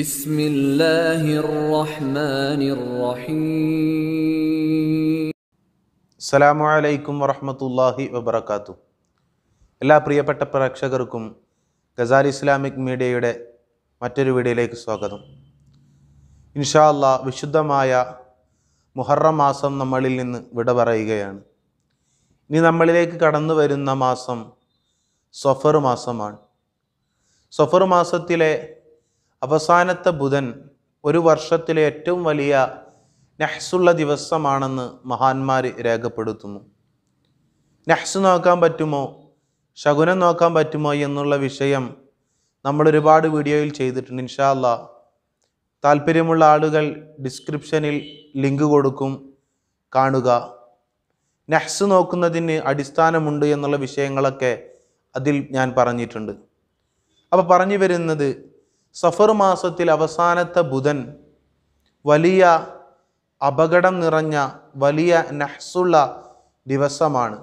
അസ്സലാമലൈക്കും വറഹമത്തല്ലാഹി വബർക്കാത്തു എല്ലാ പ്രിയപ്പെട്ട പ്രേക്ഷകർക്കും ഗസാൽ ഇസ്ലാമിക് മീഡിയയുടെ മറ്റൊരു വീഡിയോയിലേക്ക് സ്വാഗതം ഇൻഷാ വിശുദ്ധമായ മുഹറം മാസം നമ്മളിൽ നിന്ന് വിട പറയുകയാണ് ഇനി നമ്മളിലേക്ക് കടന്നു വരുന്ന മാസം സഫർ മാസമാണ് സഫർ മാസത്തിലെ അവസാനത്തെ ബുധൻ ഒരു വർഷത്തിലെ ഏറ്റവും വലിയ നഹ്സുള്ള ദിവസമാണെന്ന് മഹാന്മാർ രേഖപ്പെടുത്തുന്നു നഹ്സ് നോക്കാൻ പറ്റുമോ ശകുനം നോക്കാൻ പറ്റുമോ എന്നുള്ള വിഷയം നമ്മൾ ഒരുപാട് വീഡിയോയിൽ ചെയ്തിട്ടുണ്ട് ഇൻഷാല്ല താല്പര്യമുള്ള ആളുകൾ ഡിസ്ക്രിപ്ഷനിൽ ലിങ്ക് കൊടുക്കും കാണുക നഹ്സ് നോക്കുന്നതിന് അടിസ്ഥാനമുണ്ട് എന്നുള്ള വിഷയങ്ങളൊക്കെ അതിൽ ഞാൻ പറഞ്ഞിട്ടുണ്ട് അപ്പോൾ പറഞ്ഞു വരുന്നത് സഫർ മാസത്തിൽ അവസാനത്തെ ബുധൻ വലിയ അപകടം നിറഞ്ഞ വലിയ നഹ്സുള്ള ദിവസമാണ്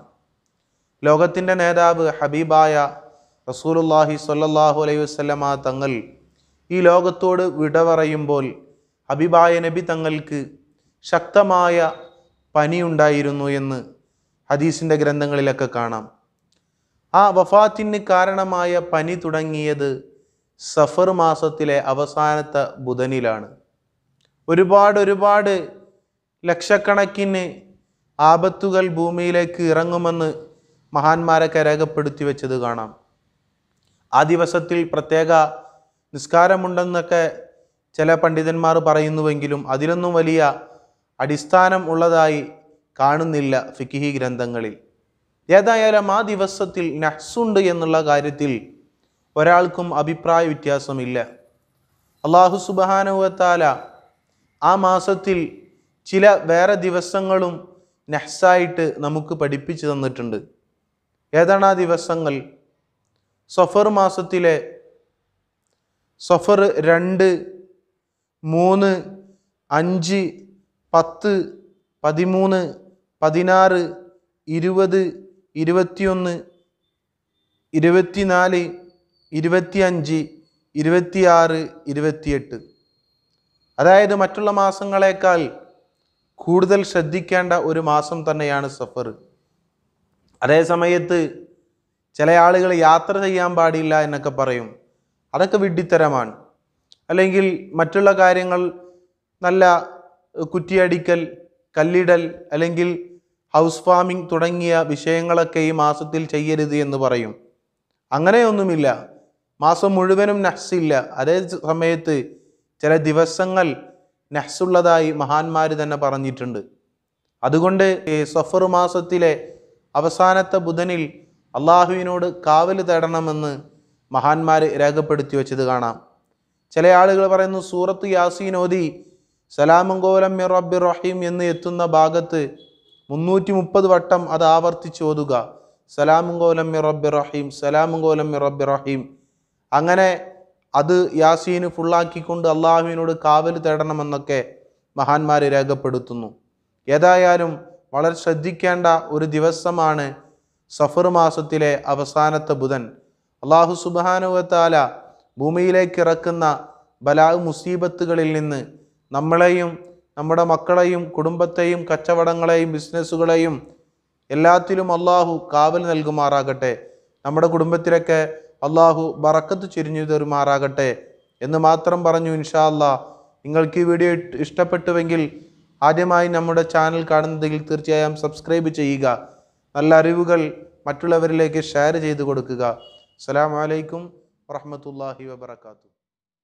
ലോകത്തിൻ്റെ നേതാവ് ഹബീബായ റസൂലുല്ലാഹി സല്ലാഹു അലൈഹി വസ്ലമ തങ്ങൾ ഈ ലോകത്തോട് വിട പറയുമ്പോൾ ഹബീബായ നബി തങ്ങൾക്ക് ശക്തമായ പനിയുണ്ടായിരുന്നു എന്ന് ഹദീസിൻ്റെ ഗ്രന്ഥങ്ങളിലൊക്കെ കാണാം ആ വഫാത്തിന് കാരണമായ പനി തുടങ്ങിയത് സഫർ മാസത്തിലെ അവസാനത്തെ ബുധനിലാണ് ഒരുപാട് ഒരുപാട് ലക്ഷക്കണക്കിന് ആപത്തുകൾ ഭൂമിയിലേക്ക് ഇറങ്ങുമെന്ന് മഹാന്മാരൊക്കെ രേഖപ്പെടുത്തി വെച്ചത് കാണാം ആ ദിവസത്തിൽ പ്രത്യേക നിസ്കാരമുണ്ടെന്നൊക്കെ ചില പണ്ഡിതന്മാർ പറയുന്നുവെങ്കിലും അതിലൊന്നും വലിയ അടിസ്ഥാനം ഉള്ളതായി കാണുന്നില്ല ഫിക്കിഹി ഗ്രന്ഥങ്ങളിൽ ഏതായാലും ആ ദിവസത്തിൽ നഹ്സുണ്ട് എന്നുള്ള കാര്യത്തിൽ ഒരാൾക്കും അഭിപ്രായ വ്യത്യാസമില്ല അള്ളാഹു സുബാനുവത്താല ആ മാസത്തിൽ ചില വേറെ ദിവസങ്ങളും നെഹ്സായിട്ട് നമുക്ക് പഠിപ്പിച്ചു തന്നിട്ടുണ്ട് ഏതാണ് ആ ദിവസങ്ങൾ സഫർ മാസത്തിലെ സഫർ രണ്ട് മൂന്ന് അഞ്ച് പത്ത് പതിമൂന്ന് പതിനാറ് ഇരുപത് ഇരുപത്തിയൊന്ന് ഇരുപത്തിനാല് ഇരുപത്തിയഞ്ച് ഇരുപത്തിയാറ് ഇരുപത്തിയെട്ട് അതായത് മറ്റുള്ള മാസങ്ങളേക്കാൾ കൂടുതൽ ശ്രദ്ധിക്കേണ്ട ഒരു മാസം തന്നെയാണ് സഫർ അതേ സമയത്ത് ചില ആളുകൾ യാത്ര ചെയ്യാൻ പാടില്ല എന്നൊക്കെ പറയും അതൊക്കെ വിഡ്ഢിത്തരമാണ് അല്ലെങ്കിൽ മറ്റുള്ള കാര്യങ്ങൾ നല്ല കുറ്റിയടിക്കൽ കല്ലിടൽ അല്ലെങ്കിൽ ഹൗസ് ഫാമിംഗ് തുടങ്ങിയ വിഷയങ്ങളൊക്കെ ഈ മാസത്തിൽ ചെയ്യരുത് എന്ന് പറയും അങ്ങനെയൊന്നുമില്ല മാസം മുഴുവനും നഹ്സില്ല അതേ സമയത്ത് ചില ദിവസങ്ങൾ നഹ്സുള്ളതായി മഹാന്മാർ തന്നെ പറഞ്ഞിട്ടുണ്ട് അതുകൊണ്ട് സഫർ മാസത്തിലെ അവസാനത്തെ ബുധനിൽ അള്ളാഹുവിനോട് കാവൽ തേടണമെന്ന് മഹാന്മാർ രേഖപ്പെടുത്തി വെച്ചത് കാണാം ചില ആളുകൾ പറയുന്നു സൂറത്ത് യാസീൻ ഓതി സലാമും കോലം മിറബി റഹീം എന്ന് എത്തുന്ന ഭാഗത്ത് മുന്നൂറ്റി മുപ്പത് വട്ടം അത് ആവർത്തിച്ച് ഓതുക സലാമും കോലം മിറബി റഹീം സലാമും കോലം മിറബി റഹീം അങ്ങനെ അത് യാസീന് ഫുള്ളാക്കിക്കൊണ്ട് അള്ളാഹുവിനോട് കാവൽ തേടണമെന്നൊക്കെ മഹാന്മാർ രേഖപ്പെടുത്തുന്നു ഏതായാലും വളരെ ശ്രദ്ധിക്കേണ്ട ഒരു ദിവസമാണ് സഫർ മാസത്തിലെ അവസാനത്തെ ബുധൻ അള്ളാഹു സുബാനുവത്താല ഭൂമിയിലേക്ക് ഇറക്കുന്ന ബലാവ് മുസീബത്തുകളിൽ നിന്ന് നമ്മളെയും നമ്മുടെ മക്കളെയും കുടുംബത്തെയും കച്ചവടങ്ങളെയും ബിസിനസ്സുകളെയും എല്ലാത്തിലും അള്ളാഹു കാവൽ നൽകുമാറാകട്ടെ നമ്മുടെ കുടുംബത്തിലൊക്കെ അള്ളാഹു ബറക്കത്ത് ചിരിഞ്ഞു തരുമാറാകട്ടെ എന്ന് മാത്രം പറഞ്ഞു ഇൻഷാ അല്ലാ നിങ്ങൾക്ക് ഈ വീഡിയോ ഇഷ്ടപ്പെട്ടുവെങ്കിൽ ആദ്യമായി നമ്മുടെ ചാനൽ കാണുന്നതെങ്കിൽ തീർച്ചയായും സബ്സ്ക്രൈബ് ചെയ്യുക നല്ല അറിവുകൾ മറ്റുള്ളവരിലേക്ക് ഷെയർ ചെയ്തു കൊടുക്കുക അസ്സാം വലൈക്കും വാഹമത്തല്ലാഹി വാബർക്കാത്തു